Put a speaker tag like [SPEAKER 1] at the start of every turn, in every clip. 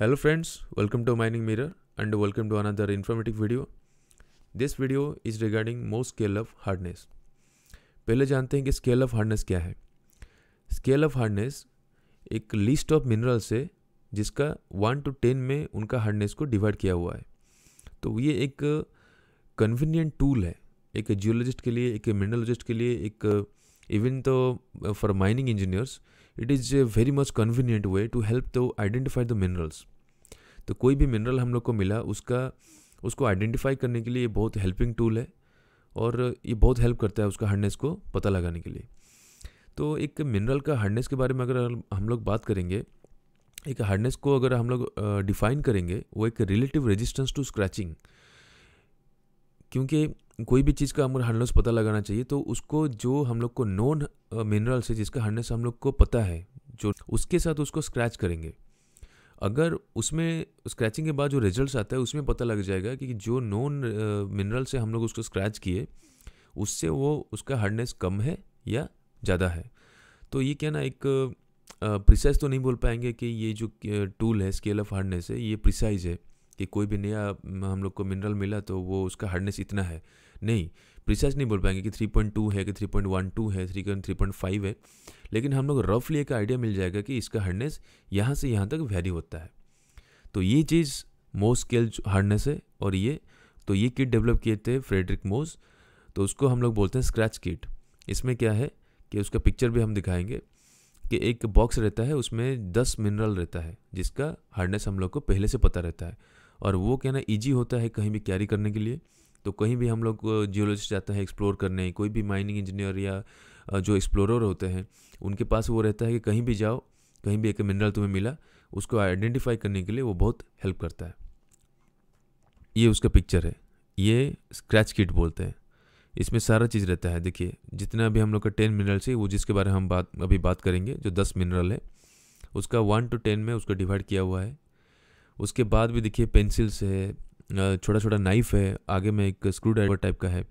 [SPEAKER 1] Hello friends, welcome to Mining Mirror and welcome to another informative video. This video is regarding most scale of hardness. पहले जानते हैं कि scale of hardness क्या है Scale of hardness एक list of minerals है जिसका one to ten में उनका hardness को divide किया हुआ है तो ये एक convenient tool है एक geologist के लिए एक mineralogist के लिए एक Even though uh, for mining engineers, it is a very much convenient way to help to identify the minerals. तो कोई भी मिनरल हम लोग को मिला उसका उसको आइडेंटिफाई करने के लिए ये बहुत हेल्पिंग टूल है और ये बहुत हेल्प करता है उसका हार्डनेस को पता लगाने के लिए तो एक मिनरल का हार्डनेस के बारे में अगर हम लोग बात करेंगे एक हार्डनेस को अगर हम लोग डिफाइन करेंगे वो एक रिलेटिव रेजिस्टेंस टू स्क्रैचिंग क्योंकि कोई भी चीज़ का हम हंडलों पता लगाना चाहिए तो उसको जो हम लोग को नोन मिनरल्स है जिसका हंडनेस हम लोग को पता है जो उसके साथ उसको स्क्रैच करेंगे अगर उसमें स्क्रैचिंग के बाद जो रिजल्ट्स आता है उसमें पता लग जाएगा कि जो नॉन मिनरल से हम लोग उसको स्क्रैच किए उससे वो उसका हार्डनेस कम है या ज़्यादा है तो ये क्या ना एक प्रिसाइज तो नहीं बोल पाएंगे कि ये जो टूल है स्केल ऑफ हार्डनेस है ये प्रिसाइज है कि कोई भी नया हम लोग को मिनरल मिला तो वो उसका हार्डनेस इतना है नहीं प्रिसाइज नहीं बोल पाएंगे कि थ्री पॉइंट टू है कि थ्री पॉइंट वन टू है थ्री थ्री पॉइंट फाइव है लेकिन हम लोग रफली एक आइडिया मिल जाएगा कि इसका हार्डनेस यहाँ से यहाँ तक वेरी होता है तो ये चीज़ मोस स्केल हार्डनेस है और ये तो ये किट डेवलप किए थे फ्रेडरिक मोस तो उसको हम लोग बोलते हैं स्क्रैच किट इसमें क्या है कि उसका पिक्चर भी हम दिखाएंगे कि एक बॉक्स रहता है उसमें दस मिनरल रहता है जिसका हार्डनेस हम लोग को पहले से पता रहता है और वो कहना ईजी होता है कहीं भी कैरी करने के लिए तो कहीं भी हम लोग जियोलॉजिस्ट जाते हैं एक्सप्लोर करने कोई भी माइनिंग इंजीनियर या जो एक्सप्लोरर होते हैं उनके पास वो रहता है कि कहीं भी जाओ कहीं भी एक मिनरल तुम्हें मिला उसको आइडेंटिफाई करने के लिए वो बहुत हेल्प करता है ये उसका पिक्चर है ये स्क्रैच किट बोलते हैं इसमें सारा चीज़ रहता है देखिए जितना भी हम लोग का टेन मिनरल्स है वो जिसके बारे में हम बात अभी बात करेंगे जो दस मिनरल है उसका वन टू टेन में उसको डिवाइड किया हुआ है उसके बाद भी देखिए पेंसिल्स है छोटा छोटा नाइफ है आगे में एक स्क्रू ड्राइवर टाइप का है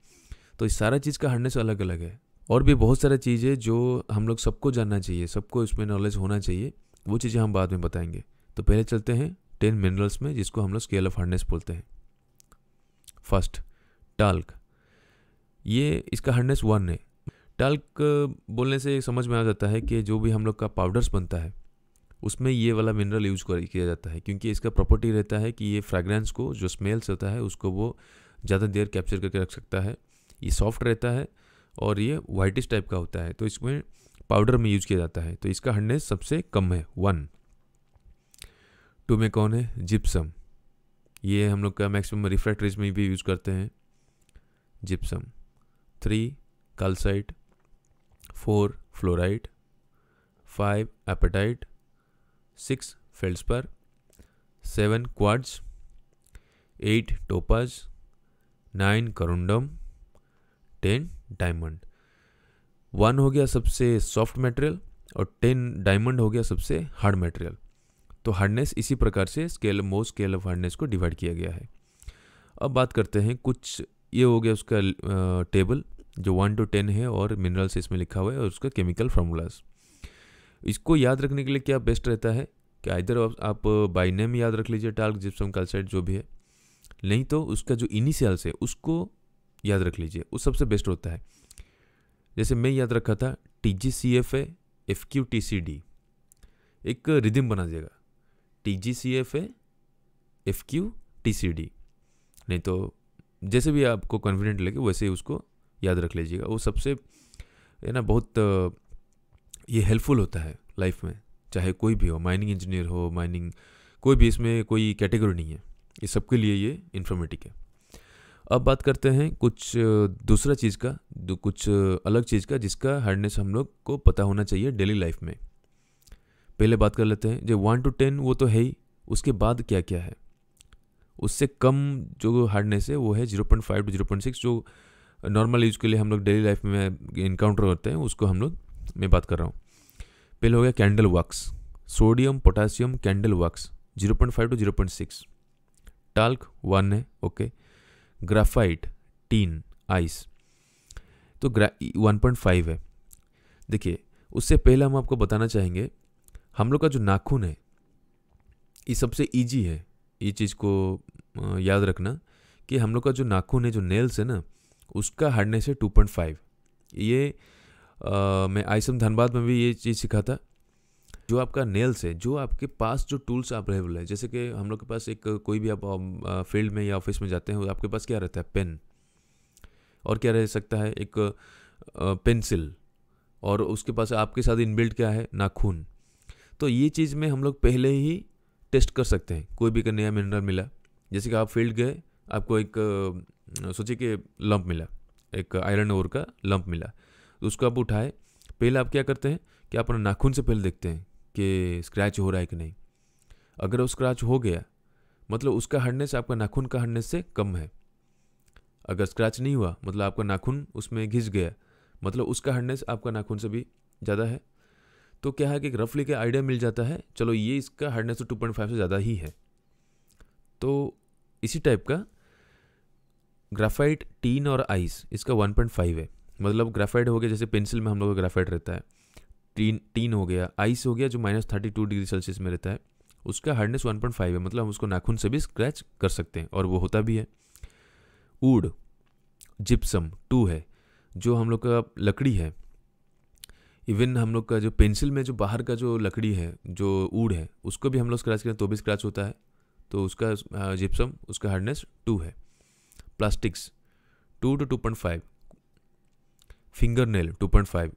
[SPEAKER 1] तो इस सारा चीज़ का हार्डनेस अलग अलग है और भी बहुत सारा चीज़ें जो हम लोग सबको जानना चाहिए सबको इसमें नॉलेज होना चाहिए वो चीज़ें हम बाद में बताएंगे तो पहले चलते हैं टेन मिनरल्स में जिसको हम लोग स्केल ऑफ हार्डनेस बोलते हैं फर्स्ट टाल्क ये इसका हार्डनेस वन है टाल्क बोलने से समझ में आ जाता है कि जो भी हम लोग का पाउडर्स बनता है उसमें ये वाला मिनरल यूज किया जाता है क्योंकि इसका प्रॉपर्टी रहता है कि ये फ्रेग्रेंस को जो स्मेल्स होता है उसको वो ज़्यादा देर कैप्चर करके रख सकता है ये सॉफ्ट रहता है और ये वाइटिश टाइप का होता है तो इसमें पाउडर में यूज किया जाता है तो इसका हंडे सबसे कम है वन टू में कौन है जिप्सम ये हम लोग का मैक्सिमम रिफ्रैक्टरीज में भी यूज़ करते हैं gypsum three calcite four fluorite five apatite six feldspar seven quartz eight topaz nine corundum ten diamond one हो गया सबसे सॉफ्ट मटेरियल और टेन डायमंड हो गया सबसे हार्ड मटेरियल तो हार्डनेस इसी प्रकार से scale most scale of hardness को डिवाइड किया गया है अब बात करते हैं कुछ ये हो गया उसका टेबल जो वन टू टेन है और मिनरल्स इसमें लिखा हुआ है और उसका केमिकल फार्मूलाज इसको याद रखने के लिए क्या बेस्ट रहता है कि आइधर आप, बाई नेम याद रख लीजिए टाल्क जिप्सम कैल्साइट जो भी है नहीं तो उसका जो इनिशियल्स है उसको याद रख लीजिए वो सबसे बेस्ट होता है जैसे मैं याद रखा था T G C F A F Q T C D एक रिदिम बना देगा T G C F A F Q T C D नहीं तो जैसे भी आपको कॉन्फिडेंट लगे वैसे ही उसको याद रख लीजिएगा वो सबसे है ना बहुत ये हेल्पफुल होता है लाइफ में चाहे कोई भी हो माइनिंग इंजीनियर हो माइनिंग कोई भी इसमें कोई कैटेगरी नहीं है ये सबके लिए ये इन्फॉर्मेटिक है अब बात करते हैं कुछ दूसरा चीज़ का कुछ अलग चीज़ का जिसका हार्डनेस हम लोग को पता होना चाहिए डेली लाइफ में पहले बात कर लेते हैं जो वन टू टेन वो तो है ही उसके बाद क्या क्या है उससे कम जो हार्डनेस है वो है zero point five to zero point six जो नॉर्मल यूज के लिए हम लोग डेली लाइफ में इनकाउंटर करते हैं उसको हम लोग मैं बात कर रहा हूँ पहले हो गया candle wax sodium potassium candle wax zero point five to zero point six talc one है ओके ग्राफाइट टीन आइस तो ग्रा वन पॉइंट फाइव है देखिए उससे पहले हम आपको बताना चाहेंगे हम लोग का जो नाखून है ये सबसे ईजी है ये चीज़ को याद रखना कि हम लोग का जो नाखून है जो नेल्स है ना उसका हार्डनेस है टू पॉइंट फाइव ये मैं आईसम धनबाद में भी ये चीज़ सीखा था जो आपका नेल्स है जो आपके पास जो टूल्स अवेलेबल है जैसे कि हम लोग के पास एक कोई भी आप फील्ड में या ऑफिस में जाते हैं आपके पास क्या रहता है पेन और क्या रह सकता है एक पेंसिल और उसके पास आपके साथ इनबिल्ट क्या है नाखून तो ये चीज़ में हम लोग पहले ही टेस्ट कर सकते हैं कोई भी का नया मिनरल मिला जैसे कि आप फील्ड गए आपको एक सोचिए कि लंप मिला एक आयरन ओर का लंप मिला तो उसको आप उठाए पहले आप क्या करते हैं कि आप अपना नाखून से पहले देखते हैं कि स्क्रैच हो रहा है कि नहीं अगर वो स्क्रैच हो गया मतलब उसका हार्डनेस आपका नाखून का हार्डनेस से कम है अगर स्क्रैच नहीं हुआ मतलब आपका नाखून उसमें घिस गया मतलब उसका हार्डनेस आपका नाखून से भी ज़्यादा है तो क्या है कि एक रफली का आइडिया मिल जाता है चलो ये इसका हार्डनेस तो टू पॉइंट फाइव से ज़्यादा ही है तो इसी टाइप का ग्राफाइट टीन और आइस इसका वन पॉइंट फाइव है मतलब ग्राफाइट हो गया जैसे पेंसिल में हम लोग का ग्राफाइट रहता है टीन टीन हो गया आइस हो गया जो minus thirty two degree Celsius में रहता है उसका हार्डनेस वन पॉइंट फाइव है मतलब हम उसको नाखून से भी स्क्रैच कर सकते हैं और वो होता भी है ऊड जिप्सम टू है जो हम लोग का लकड़ी है इवन हम लोग का जो पेंसिल में जो बाहर का जो लकड़ी है जो ऊड है उसको भी हम लोग स्क्रैच करें तो भी स्क्रैच होता है तो उसका जिप्सम उसका हार्डनेस टू है plastics two two two point five finger nail two point five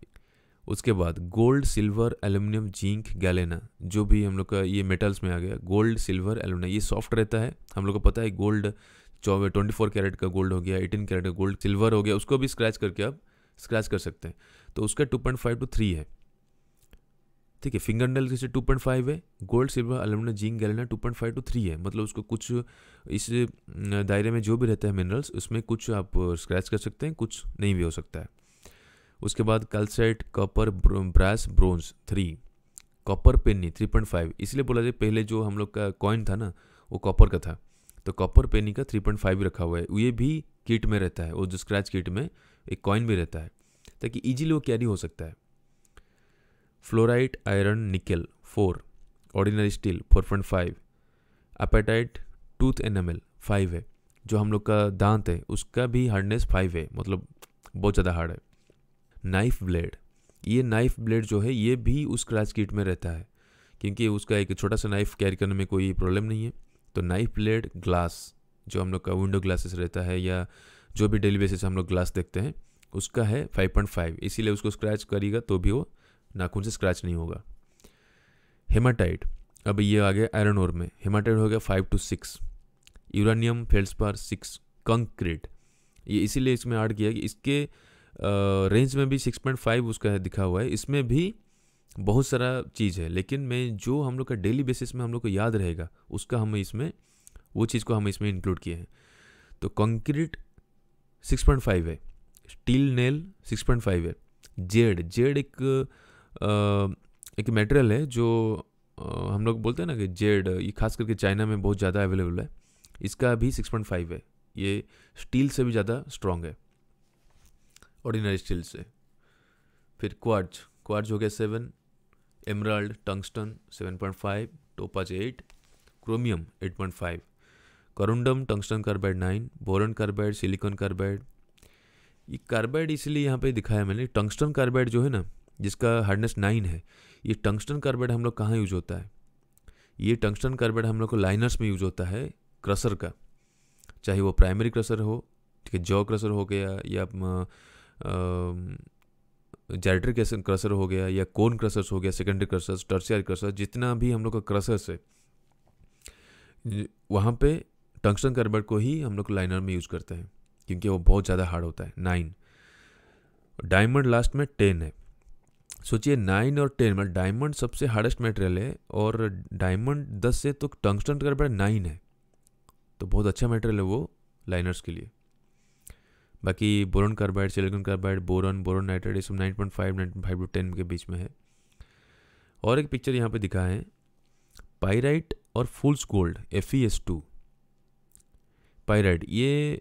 [SPEAKER 1] उसके बाद gold silver aluminium zinc galena जो भी हम लोग का ये मेटल्स में आ गया गोल्ड सिल्वर एल्यूमिनियम ये सॉफ्ट रहता है हम लोग को पता है गोल्ड चौबे ट्वेंटी फोर कैरेट का गोल्ड हो गया एटीन कैरेट का गोल्ड सिल्वर हो गया उसको भी स्क्रैच करके आप स्क्रैच कर सकते हैं तो उसका two point five to three है ठीक है फिंगर नेल जैसे टू पॉइंट फाइव है gold silver aluminium zinc galena two point five to three है मतलब उसको कुछ इस दायरे में जो भी रहता है मिनरल्स उसमें कुछ आप स्क्रैच कर सकते हैं कुछ नहीं भी हो सकता है उसके बाद calcite copper brass bronze three copper penny three point five इसलिए बोला जाए पहले जो हम लोग का कॉइन था ना वो कॉपर का था तो कॉपर पेनी का थ्री पॉइंट फाइव रखा हुआ है ये भी किट में रहता है और जो स्क्रैच किट में एक कॉइन भी रहता है ताकि ईजिली वो कैरी हो सकता है fluorite iron nickel four ordinary steel four point five apatite tooth एल फाइव है जो हम लोग का दांत है उसका भी हार्डनेस फाइव है मतलब बहुत ज़्यादा हार्ड है नाइफ ब्लेड ये नाइफ ब्लेड जो है ये भी उस क्राच किट में रहता है क्योंकि उसका एक छोटा सा नाइफ कैरी करने में कोई प्रॉब्लम नहीं है तो नाइफ ब्लेड ग्लास जो हम लोग का विंडो ग्लासेस रहता है या जो भी डेली बेसिस हम लोग ग्लास देखते हैं उसका है 5.5 इसीलिए उसको स्क्रैच करेगा तो भी वो नाखून से स्क्रैच नहीं होगा हेमाटाइट अब ये आ गया आयरन ओर में हेमाटाइट हो गया five to six uranium feldspar six concrete ये इसीलिए इसमें ऐड किया कि इसके रेंज में भी सिक्स पॉइंट फाइव उसका है दिखा हुआ है इसमें भी बहुत सारा चीज़ है लेकिन मैं जो हम लोग का डेली बेसिस में हम लोग को याद रहेगा उसका हम इसमें वो चीज़ को हम इसमें इंक्लूड किए हैं तो कंक्रीट 6.5 है स्टील नेल 6.5 है जेड जेड एक आ, एक मटेरियल है जो आ, हम लोग बोलते हैं ना कि जेड ये खास करके चाइना में बहुत ज़्यादा अवेलेबल है इसका भी 6.5 है ये स्टील से भी ज़्यादा स्ट्रॉन्ग है ऑर्डिनरी स्टील से फिर क्वार्ज क्वार्ज हो गया seven emerald tungsten seven point five topaz eight chromium eight point five corundum tungsten carbide nine boron carbide silicon carbide ये कार्बाइड इसलिए यहाँ पे दिखाया मैंने टंगस्टन कार्बाइड जो है ना जिसका हार्डनेस नाइन है ये टंगस्टन कार्बाइड हम लोग कहाँ यूज होता है ये टंगस्टन कार्बाइड हम लोग को लाइनर्स में यूज होता है क्रसर का चाहे वो प्राइमरी क्रसर हो ठीक है जॉ क्रसर हो गया या जेरेटर क्रसर हो गया या कोन क्रसर्स हो गया सेकेंडरी क्रसर्स टर्सियर क्रसर्स जितना भी हम लोग का क्रसर्स है वहाँ पे टंक्शन कार्बेट को ही हम लोग लाइनर में यूज़ करते हैं क्योंकि वो बहुत ज़्यादा हार्ड होता है नाइन डायमंड लास्ट में टेन है सोचिए नाइन और टेन मतलब डायमंड सबसे हार्डेस्ट मटेरियल है और डायमंड दस से तो टंगस्टन कार्बेट नाइन है तो बहुत अच्छा मटेरियल है वो लाइनर्स के लिए बाकी boron carbide silicon carbide boron boron nitrate ये सब nine point five nine five to ten के बीच में है और एक पिक्चर यहाँ पे दिखा है पाइराइट और fool's gold F E e S two pyrite ये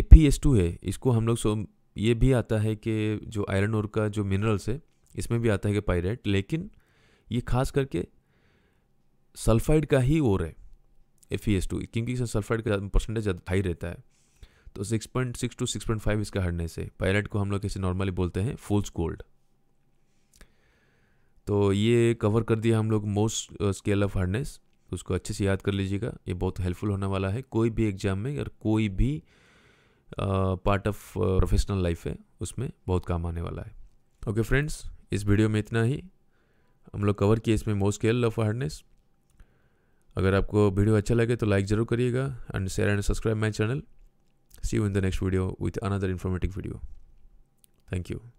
[SPEAKER 1] एफ ई एस टू है इसको हम लोग सो ये भी आता है कि जो आयरन और का जो मिनरल्स है इसमें भी आता है कि पाइराइट लेकिन ये खास करके सल्फाइड का ही और है एफ ई एस टू क्योंकि इसमें सल्फाइड का परसेंटेज हाई रहता है तो 6.6 टू 6.5 इसका हार्डनेस है पायलट को हम लोग इसे नॉर्मली बोलते हैं फुल्स गोल्ड तो ये कवर कर दिया हम लोग मोस्ट स्केल ऑफ हार्डनेस उसको अच्छे से याद कर लीजिएगा ये बहुत हेल्पफुल होने वाला है कोई भी एग्जाम में और कोई भी पार्ट ऑफ प्रोफेशनल लाइफ है उसमें बहुत काम आने वाला है ओके okay, फ्रेंड्स इस वीडियो में इतना ही हम लोग कवर किए इसमें मोस्ट स्केल ऑफ हार्डनेस अगर आपको वीडियो अच्छा लगे तो लाइक ज़रूर करिएगा and share and subscribe my channel See you in the next video with another informative video. Thank you.